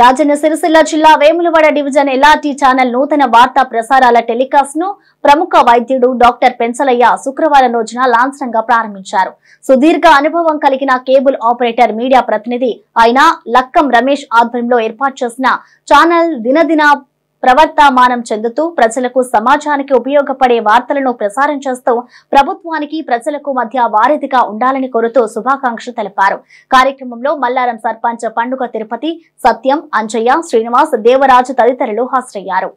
రాజన్న సిరిసిల్ల జిల్లా Vemulawada division LRT channel నూతన వార్తా ప్రసారాల టెలికాస్ట్ ను ప్రముఖ వైద్యుడు డాక్టర్ పెన్సలయ్య శుక్రవారం రోజున లాంఛనంగా ప్రారంభించారు సుదీర్ఘ అనుభవం కలిగిన కేబుల్ ఆపరేటర్ మీడియా ప్రతినిధి అయిన లక్కం రమేష్ ఆధ్వర్యంలో ఏర్పాటు చేసిన ఛానల్ దినదిన ప్రవర్తమానం చెందుతూ ప్రజలకు సమాజానికి ఉపయోగపడే వార్తలను ప్రసారం చేస్తూ ప్రభుత్వానికి ప్రజలకు మధ్య వారధిగా ఉండాలని కోరుతూ శుభాకాంక్షలు తెలిపారు కార్యక్రమంలో మల్లారం సర్పంచ్ పండుగ తిరుపతి సత్యం అంజయ్య శ్రీనివాస్ దేవరాజు తదితరులు హాజరయ్యారు